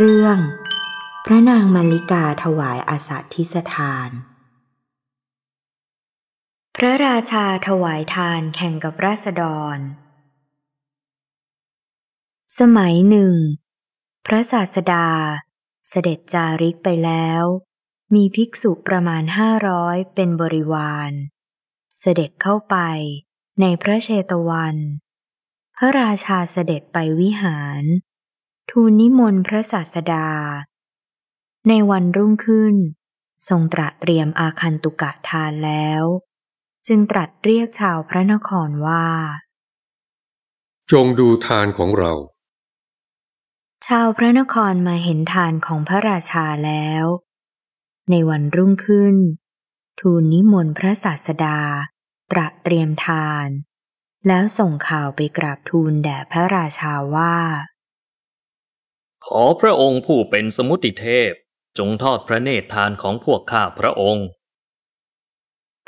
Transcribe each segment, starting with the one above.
เรื่อง พระนางมัลลิกาถวายอาสาทิสทาน พระราชาถวายทานแข่งกับราษฎร สมัยหนึ่ง พระศาสดาเสด็จจาริกไปแล้ว มีภิกษุประมาณห้าร้อยเป็นบริวาร เสด็จเข้าไปในพระเชตวัน พระราชาเสด็จไปวิหารทูลนิมนต์พระศาสดา ในวันรุ่งขึ้น ทรงตระเตรียมอาคันตุกะทานแล้ว จึงตรัสเรียกชาวพระนครว่า จงดูทานของเรา ชาวพระนครมาเห็นทานของพระราชาแล้ว ในวันรุ่งขึ้น ทูลนิมนต์พระศาสดา ตระเตรียมทาน แล้วส่งข่าวไปกราบทูลแด่พระราชาว่าขอพระองค์ผู้เป็นสมุติเทพ จงทอดพระเนตรทานของพวกข้าพระองค์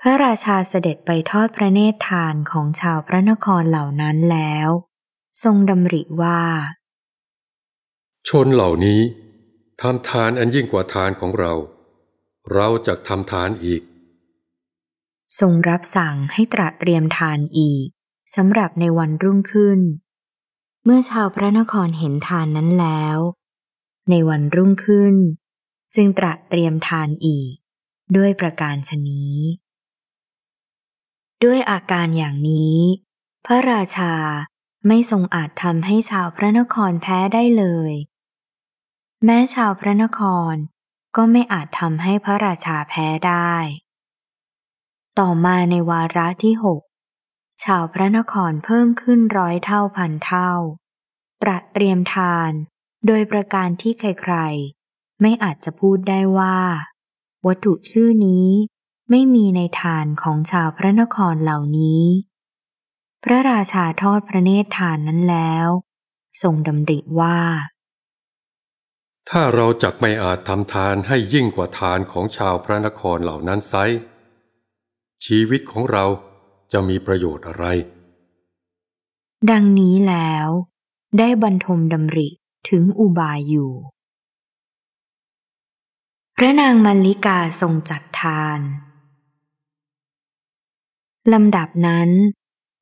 พระราชาเสด็จไปทอดพระเนตรทานของชาวพระนครเหล่านั้นแล้ว ทรงดำริว่า ชนเหล่านี้ทำทานอันยิ่งกว่าทานของเรา เราจะทำทานอีก ทรงรับสั่งให้ตระเตรียมทานอีกสำหรับในวันรุ่งขึ้นเมื่อชาวพระนครเห็นทานนั้นแล้ว ในวันรุ่งขึ้น จึงตระเตรียมทานอีก ด้วยประการชนี้ ด้วยอาการอย่างนี้ พระราชาไม่ทรงอาจทำให้ชาวพระนครแพ้ได้เลย แม้ชาวพระนครก็ไม่อาจทำให้พระราชาแพ้ได้ ต่อมาในวาระที่หกชาวพระนครเพิ่มขึ้นร้อยเท่าพันเท่าตระเตรียมทานโดยประการที่ใครๆไม่อาจจะพูดได้ว่า วัตถุชื่อนี้ไม่มีในทานของชาวพระนครเหล่านี้ พระราชาทอดพระเนตรทานนั้นแล้วทรงดำริว่า ถ้าเราจักไม่อาจทำทานให้ยิ่งกว่าทานของชาวพระนครเหล่านั้นไซชีวิตของเราจะมีประโยชน์อะไร ดังนี้แล้ว ได้บรรทมดำริ ถึงอุบายอยู่ พระนางมัลลิกาทรงจัดทาน ลำดับนั้น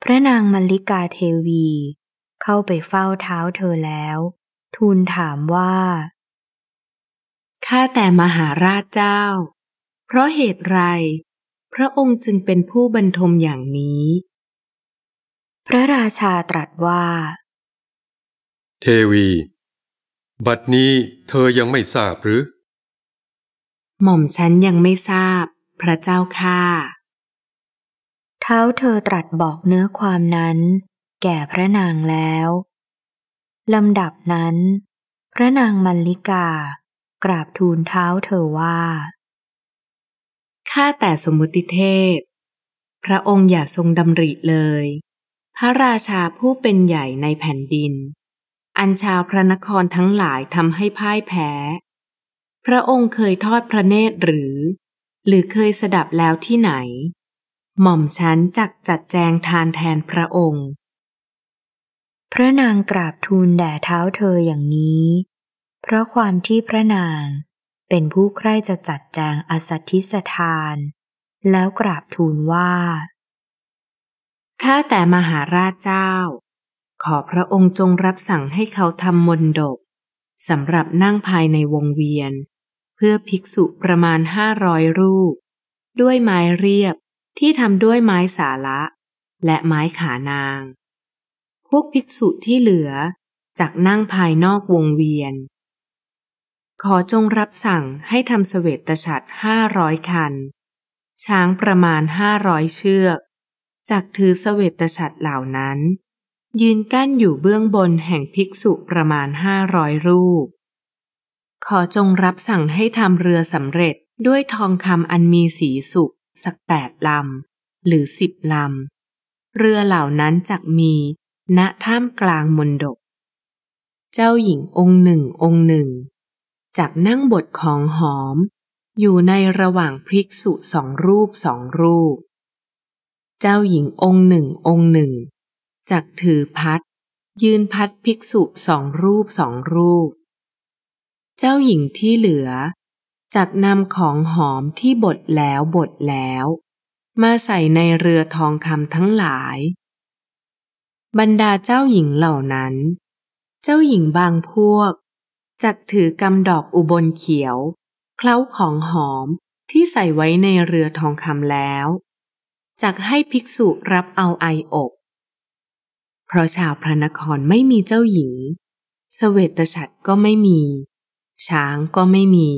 พระนางมัลลิกาเทวีเข้าไปเฝ้าเท้าเธอแล้ว ทูลถามว่า ข้าแต่มหาราชเจ้า เพราะเหตุไรพระองค์จึงเป็นผู้บรรทมอย่างนี้ พระราชาตรัสว่า เทวี บัดนี้เธอยังไม่ทราบหรือ หม่อมฉันยังไม่ทราบพระเจ้าค่าเท้าเธอตรัสบอกเนื้อความนั้นแก่พระนางแล้ว ลำดับนั้นพระนางมัลลิกา กราบทูลเท้าเธอว่าข้าแต่สมุติเทพ พระองค์อย่าทรงดำริเลย พระราชาผู้เป็นใหญ่ในแผ่นดิน อันชาวพระนครทั้งหลายทำให้พ่ายแพ้ พระองค์เคยทอดพระเนตรหรือ หรือเคยสดับแล้วที่ไหน หม่อมฉันจักจัดแจงทานแทนพระองค์ พระนางกราบทูลแด่เท้าเธออย่างนี้ เพราะความที่พระนางเป็นผู้ใคร่จะจัดแจงอสัตธิสถาน แล้วกราบทูลว่า ข้าแต่มหาราชเจ้า ขอพระองค์จงรับสั่งให้เขาทำมนดกสำหรับนั่งภายในวงเวียน เพื่อภิกษุประมาณห้าร้อยรูป ด้วยไม้เรียบที่ทำด้วยไม้สาละและไม้ขานาง พวกภิกษุที่เหลือจากนั่งภายนอกวงเวียนขอจงรับสั่งให้ทำสเสวตฉัตรห้าร้อยคัน ช้างประมาณห้าร้อยเชือก จากถือสเสวตฉัตรเหล่านั้น ยืนกั้นอยู่เบื้องบนแห่งภิกษุประมาณห้าร้อยรูป ขอจงรับสั่งให้ทำเรือสำเร็จด้วยทองคำอันมีสีสุก สักแปดลำหรือสิบลำเรือเหล่านั้นจักมีณท่ามกลางมนดก เจ้าหญิงองค์หนึ่งองค์หนึ่งจากนั่งบทของหอม อยู่ในระหว่างภิกษุสองรูปสองรูป เจ้าหญิงองค์หนึ่งองค์หนึ่งจากถือพัด ยืนพัดภิกษุสองรูปสองรูป เจ้าหญิงที่เหลือ จากนำของหอมที่บทแล้วบทแล้ว มาใส่ในเรือทองคำทั้งหลาย บรรดาเจ้าหญิงเหล่านั้น เจ้าหญิงบางพวกจักถือกำดอกอุบลเขียวเคล้าของหอมที่ใส่ไว้ในเรือทองคำแล้ว จักให้ภิกษุรับเอาไออบเพราะชาวพระนครไม่มีเจ้าหญิง สเวตฉัตรก็ไม่มี ช้างก็ไม่มี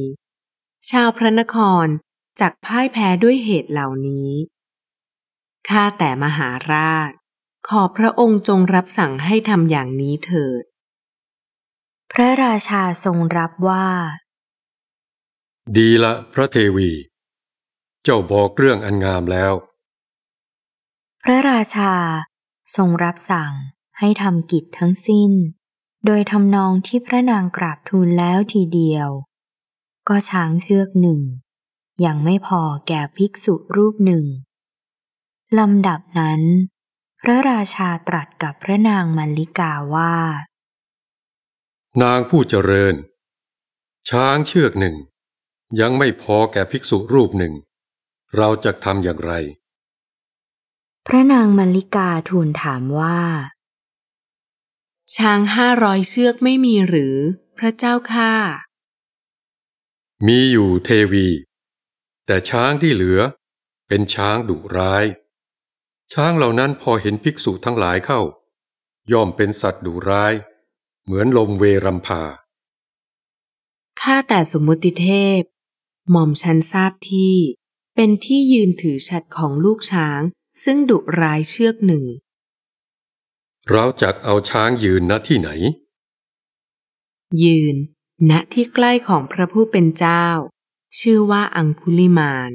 ชาวพระนครจักพ่ายแพ้ด้วยเหตุเหล่านี้ ข้าแต่มหาราช ขอพระองค์จงรับสั่งให้ทำอย่างนี้เถิดพระราชาทรงรับว่า ดีละพระเทวี เจ้าบอกเรื่องอันงามแล้ว พระราชาทรงรับสั่งให้ทำกิจทั้งสิ้น โดยทำนองที่พระนางกราบทูลแล้วทีเดียว ก็ช้างเชือกหนึ่ง ยังไม่พอแก่ภิกษุรูปหนึ่งลำดับนั้น พระราชาตรัสกับพระนางมัลลิกาว่านางผู้เจริญ ช้างเชือกหนึ่ง ยังไม่พอแก่ภิกษุรูปหนึ่ง เราจะทำอย่างไร พระนางมัลลิกาทูลถามว่า ช้างห้าร้อยเชือกไม่มีหรือพระเจ้าค่า มีอยู่เทวี แต่ช้างที่เหลือเป็นช้างดุร้าย ช้างเหล่านั้นพอเห็นภิกษุทั้งหลายเข้า ย่อมเป็นสัตว์ดุร้ายเหมือนลมเวรัมพา ข้าแต่สมมุติเทพ หม่อมชันทราบที่เป็นที่ยืนถือฉัดของลูกช้างซึ่งดุร้ายเชือกหนึ่ง เราจักเอาช้างยืนณที่ไหน ยืน ณที่ใกล้ของพระผู้เป็นเจ้า ชื่อว่าอังคุลิมาน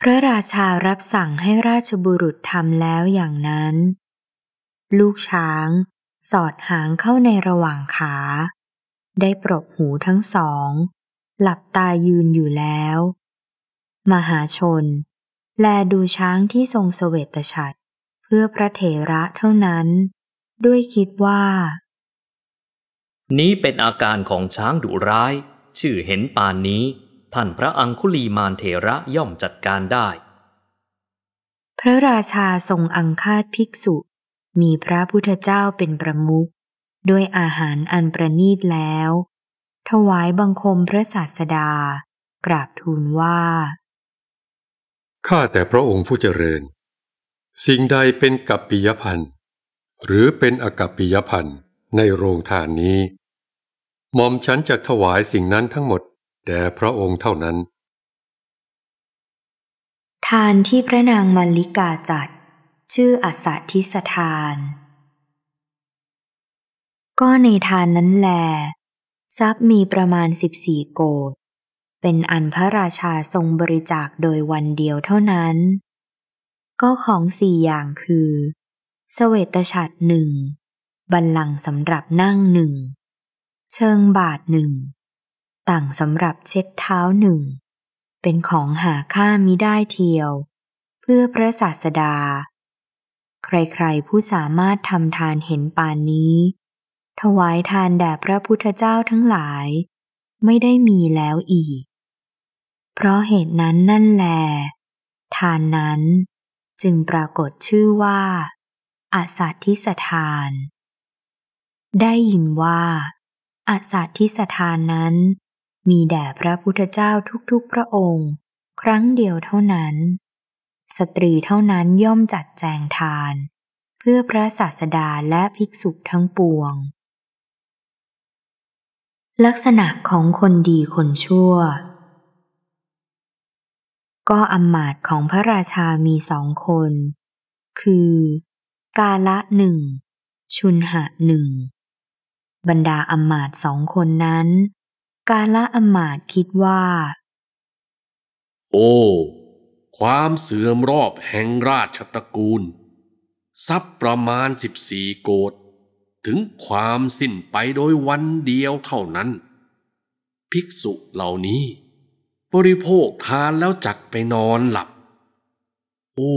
พระราชารับสั่งให้ราชบุรุษทำแล้วอย่างนั้น ลูกช้างสอดหางเข้าในระหว่างขา ได้ปรบหูทั้งสอง หลับตายืนอยู่แล้ว มหาชน แลดูช้างที่ทรงสเสวตฉัตร เพื่อพระเถระเท่านั้น ด้วยคิดว่า นี้เป็นอาการของช้างดุร้าย ชื่อเห็นปานนี้ ท่านพระอังคุลีมานเถระย่อมจัดการได้ พระราชาทรงอังคาดภิกษุมีพระพุทธเจ้าเป็นประมุขด้วยอาหารอันประนีตแล้ว ถวายบังคมพระศาสดา กราบทูลว่าข้าแต่พระองค์ผู้เจริญ สิ่งใดเป็นกัปปิยพันธ์หรือเป็นอกัปปิยพันธ์ในโรงทานนี้ หม่อมฉันจะถวายสิ่งนั้นทั้งหมดแต่พระองค์เท่านั้น ทานที่พระนางมัลลิกาจัดชื่ออัสสทิสทาน ก็ในทานนั้นแล ทรัพย์มีประมาณสิบี่โกด เป็นอันพระราชาทรงบริจาคโดยวันเดียวเท่านั้น ก็ของสี่อย่างคือ สเสวตฉัตรหนึ่งบัลลังสำหรับนั่งหนึ่ง เชิงบาทหนึ่ง ต่างสำหรับเช็ดเท้าหนึ่ง เป็นของหาค่ามิได้เทียว เพื่อพระศาสดาใครๆผู้สามารถทำทานเห็นปานนี้ ถวายทานแด่พระพุทธเจ้าทั้งหลายไม่ได้มีแล้วอีก เพราะเหตุนั้นนั่นแล ทานนั้นจึงปรากฏชื่อว่าอาสัตทิสทาน ได้ยินว่าอาสัตทิสทานนั้นมีแด่พระพุทธเจ้าทุกๆพระองค์ ครั้งเดียวเท่านั้นสตรีเท่านั้นย่อมจัดแจงทาน เพื่อพระศาสดาและภิกษุทั้งปวง ลักษณะของคนดีคนชั่ว ก็อำมาตของพระราชามีสองคน คือ กาละหนึ่ง ชุนหะหนึ่ง บรรดาอำมาตสองคนนั้น กาละอำมาตคิดว่า โอ้ความเสื่อมรอบแห่งราชตระกูลซับประมาณสิบสี่โกดถึงความสิ้นไปโดยวันเดียวเท่านั้น ภิกษุเหล่านี้ บริโภคทานแล้วจักไปนอนหลับ โอ้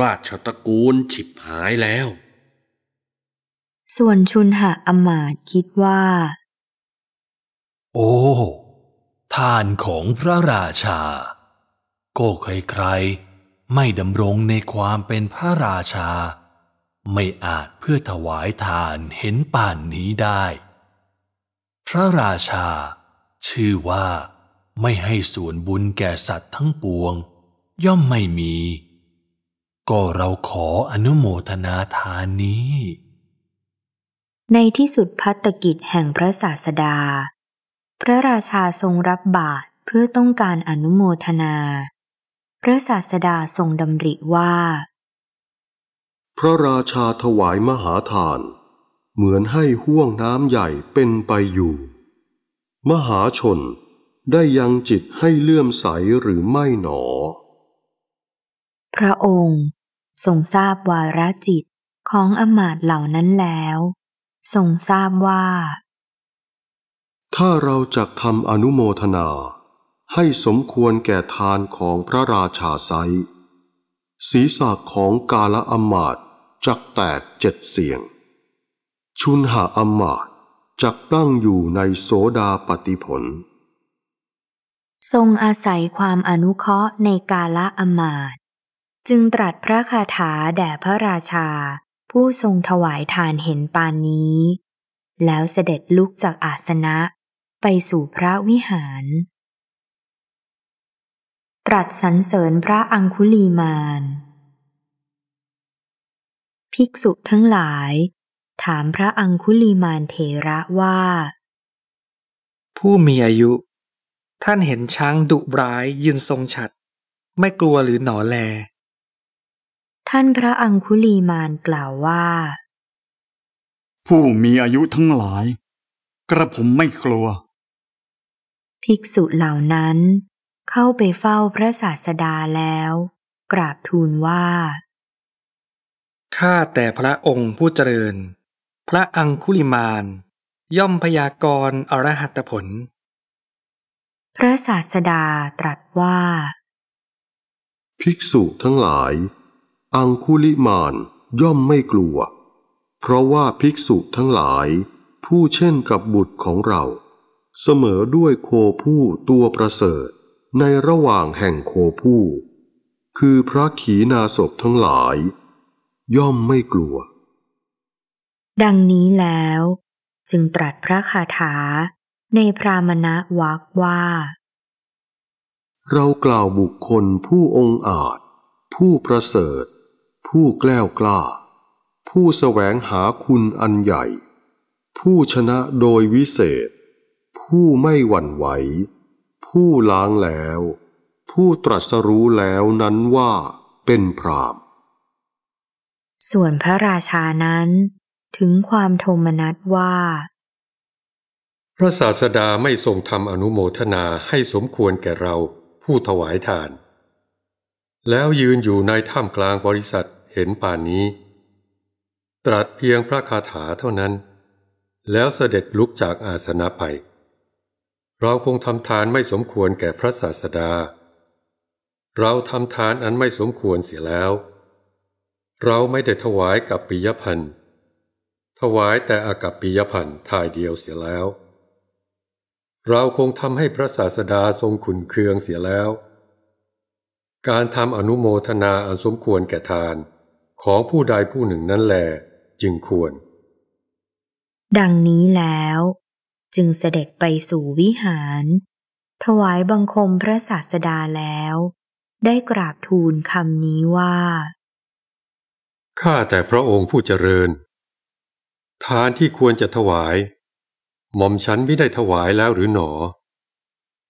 ราชตระกูลฉิบหายแล้ว ส่วนชุนหะอมาตคิดว่า โอ้ ทานของพระราชาก็ใครๆไม่ดำรงในความเป็นพระราชา ไม่อาจเพื่อถวายทานเห็นป่านนี้ได้ พระราชาชื่อว่าไม่ให้ส่วนบุญแก่สัตว์ทั้งปวงย่อมไม่มี ก็เราขออนุโมทนาทานนี้ ในที่สุดพัฒกิจแห่งพระศาสดา พระราชาทรงรับบาตรเพื่อต้องการอนุโมทนาพระศาสดาทรงดำริว่า พระราชาถวายมหาทาน เหมือนให้ห่วงน้ำใหญ่เป็นไปอยู่ มหาชนได้ยังจิตให้เลื่อมใสหรือไม่หนอ พระองค์ทรงทราบวาระจิตของอมาตเหล่านั้นแล้วทรงทราบว่า ถ้าเราจะทำอนุโมทนาให้สมควรแก่ทานของพระราชาไซศีรษะของกาละอมาตจักแตกเจ็ดเสียง ชุนหาอมาตจักตั้งอยู่ในโสดาปฏิผล ทรงอาศัยความอนุเคราะห์ในกาละอมาตจึงตรัสพระคาถาแด่พระราชาผู้ทรงถวายทานเห็นปานนี้ แล้วเสด็จลุกจากอาสนะไปสู่พระวิหารตรัสสรรเสริญพระอังคุลีมานภิกษุทั้งหลาย ถามพระอังคุลีมานเถระว่า ผู้มีอายุ ท่านเห็นช้างดุร้ายยืนทรงฉัด ไม่กลัวหรือหนอแล ท่านพระอังคุลีมานกล่าวว่า ผู้มีอายุทั้งหลาย กระผมไม่กลัว ภิกษุเหล่านั้นเข้าไปเฝ้าพระศาสดาแล้วกราบทูลว่า ข้าแต่พระองค์ผู้เจริญ พระอังคุลิมานย่อมพยากรณ์อรหัตผล พระศาสดาตรัสว่า ภิกษุทั้งหลาย อังคุลิมานย่อมไม่กลัว เพราะว่าภิกษุทั้งหลายผู้เช่นกับบุตรของเรา เสมอด้วยโคผู้ตัวประเสริฐในระหว่างแห่งโคผู้ คือพระขีณาศพทั้งหลาย ย่อมไม่กลัว ดังนี้แล้ว จึงตรัสพระคาถาในพรามณวักว่า เรากล่าวบุคคลผู้องอาจ ผู้ประเสริฐ ผู้แกล้วกล้า ผู้สแสวงหาคุณอันใหญ่ ผู้ชนะโดยวิเศษ ผู้ไม่หวั่นไหวผู้ล้างแล้ว ผู้ตรัสรู้แล้วนั้นว่าเป็นพรามส่วนพระราชานั้นถึงความโทมนัสว่า พระศาสดาไม่ทรงทำอนุโมทนาให้สมควรแก่เราผู้ถวายทาน แล้วยืนอยู่ในถ้ำกลางบริษัทเห็นป่านนี้ ตรัสเพียงพระคาถาเท่านั้น แล้วเสด็จลุกจากอาสนะไปเราคงทำทานไม่สมควรแก่พระศาสดา เราทำทานอันไม่สมควรเสียแล้ว เราไม่ได้ถวายกับปิยพันธ์ถวายแต่อากับปิยพันธ์ทายเดียวเสียแล้ว เราคงทำให้พระศาสดาทรงขุนเคืองเสียแล้ว การทำอนุโมทนาอันสมควรแก่ทาน ของผู้ใดผู้หนึ่งนั่นแหลจึงควร ดังนี้แล้วจึงเสด็จไปสู่วิหาร ถวายบังคมพระศาสดาแล้ว ได้กราบทูลคำนี้ว่า ข้าแต่พระองค์ผู้เจริญ ทานที่ควรจะถวาย หม่อมฉันไม่ได้ถวายแล้วหรือหนอ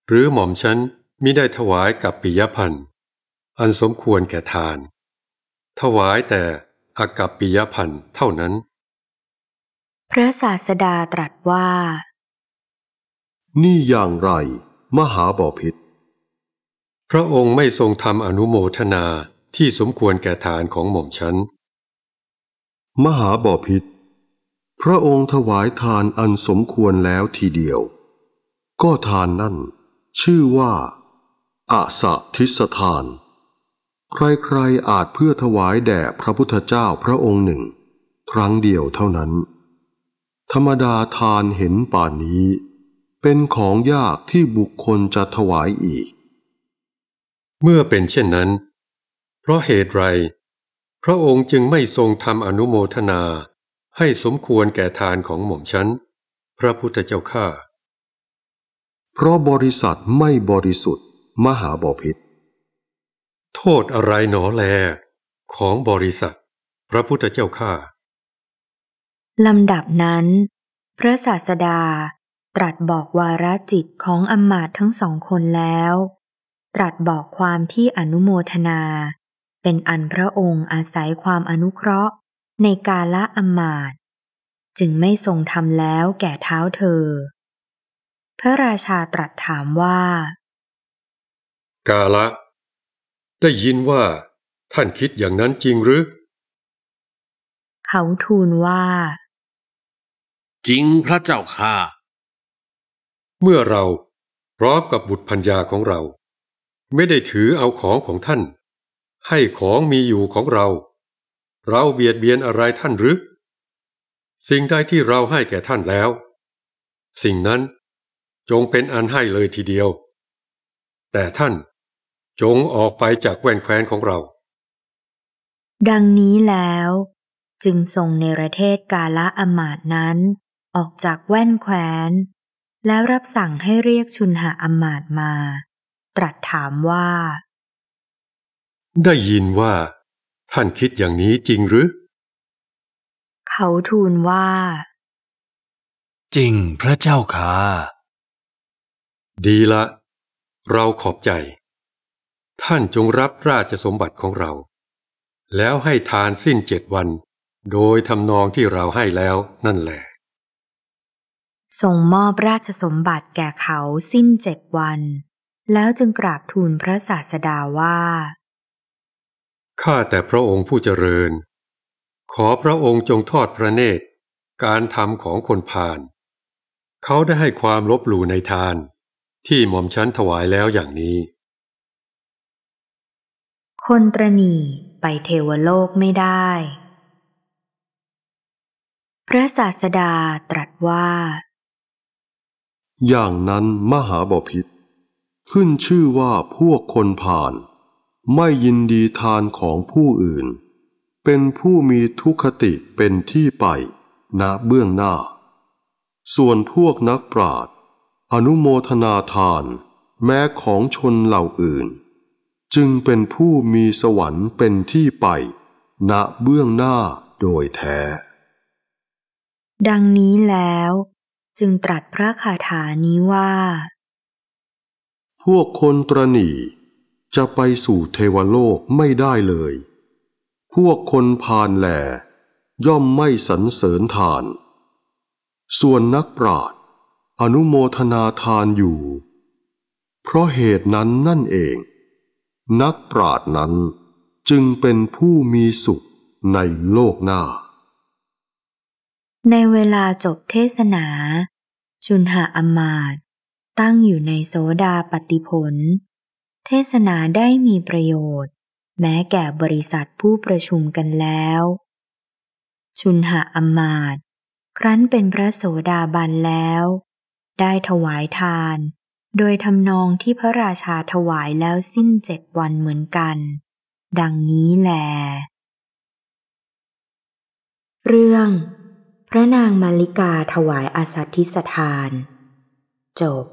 หรือหม่อมฉันมิได้ถวายกับปิยพันธ์ อันสมควรแก่ทาน ถวายแต่อากับปิยพันธ์เท่านั้น พระศาสดาตรัสว่านี่อย่างไรมหาบาพิษพระองค์ไม่ทรงทำอนุโมทนาที่สมควรแก่ฐานของหม่อมฉันมหาบาพิษพระองค์ถวายทานอันสมควรแล้วทีเดียว ก็ทานนั่นชื่อว่า อาสะทิสทาน ใครๆอาจเพื่อถวายแด่พระพุทธเจ้าพระองค์หนึ่ง ครั้งเดียวเท่านั้น ธรรมดาทานเห็นป่านนี้เป็นของยากที่บุคคลจะถวายอีก เมื่อเป็นเช่นนั้น เพราะเหตุไร พระองค์จึงไม่ทรงทำอนุโมทนาให้สมควรแก่ทานของหม่อมฉัน พระพุทธเจ้าข้าเพราะบริษัทไม่บริสุทธิ์มหาบอพิษโทษอะไรหนอแลของบริษัท พระพุทธเจ้าข้าลำดับนั้น พระศาสดาตรัสบอกวาระจิตของอมาตทั้งสองคนแล้ว ตรัสบอกความที่อนุโมทนา เป็นอันพระองค์อาศัยความอนุเคราะห์ในกาละอมาตจึงไม่ทรงทำแล้วแก่เท้าเธอ พระราชาตรัสถามว่า กาละได้ยินว่าท่านคิดอย่างนั้นจริงหรือ เขาทูลว่า จริงพระเจ้าค่ะเมื่อเราพร้อมกับบุตรพัญญาของเรา ไม่ได้ถือเอาของของท่าน ให้ของมีอยู่ของเรา เราเบียดเบียนอะไรท่านหรือสิ่งใดที่เราให้แก่ท่านแล้ว สิ่งนั้นจงเป็นอันให้เลยทีเดียว แต่ท่านจงออกไปจากแวนแคว้นของเรา ดังนี้แล้วจึงทรงในประเทศกาละอมาตนั้น ออกจากแว่นแคว้นแล้วรับสั่งให้เรียกชุนหาอมาตมา ตรัสถามว่า ได้ยินว่า ท่านคิดอย่างนี้จริงหรือ เขาทูลว่า จริงพระเจ้าค่ะดีละ เราขอบใจ ท่านจงรับราชสมบัติของเรา แล้วให้ทานสิ้นเจ็ดวัน โดยทำนองที่เราให้แล้วนั่นแหละส่งมอบราชสมบัติแก่เขาสิ้นเจ็ดวัน แล้วจึงกราบทูลพระศาสดาว่า ข้าแต่พระองค์ผู้เจริญ ขอพระองค์จงทอดพระเนตร การทำของคนผ่าน เขาได้ให้ความลบหลู่ในทาน ที่หม่อมชั้นถวายแล้วอย่างนี้ คนตรณีไปเทวโลกไม่ได้ พระศาสดาตรัสว่าอย่างนั้นมหาบพิษขึ้นชื่อว่าพวกคนผ่าน ไม่ยินดีทานของผู้อื่น เป็นผู้มีทุคติเป็นที่ไป ณเบื้องหน้า ส่วนพวกนักปราดอนุโมทนาทานแม้ของชนเหล่าอื่น จึงเป็นผู้มีสวรรค์เป็นที่ไป ณเบื้องหน้าโดยแท้ ดังนี้แล้วจึงตรัสพระคาถานี้ว่า พวกคนตรณีจะไปสู่เทวโลกไม่ได้เลย พวกคนพานแหลย่อมไม่สรรเสริญทาน ส่วนนักปราดอนุโมทนาทานอยู่ เพราะเหตุนั้นนั่นเอง นักปราดนั้นจึงเป็นผู้มีสุขในโลกหน้าในเวลาจบเทศนา ชุนหาอมาต ตั้งอยู่ในโสดาปฏิผล เทศนาได้มีประโยชน์ แม้แก่บริษัทผู้ประชุมกันแล้ว ชุนหาอมาต ครั้นเป็นพระโสดาบันแล้ว ได้ถวายทาน โดยทำนองที่พระราชาถวายแล้วสิ้นเจ็ดวันเหมือนกัน ดังนี้แหลเรื่องพระนางมาริกาถวายอาสัตทิสทาน จบ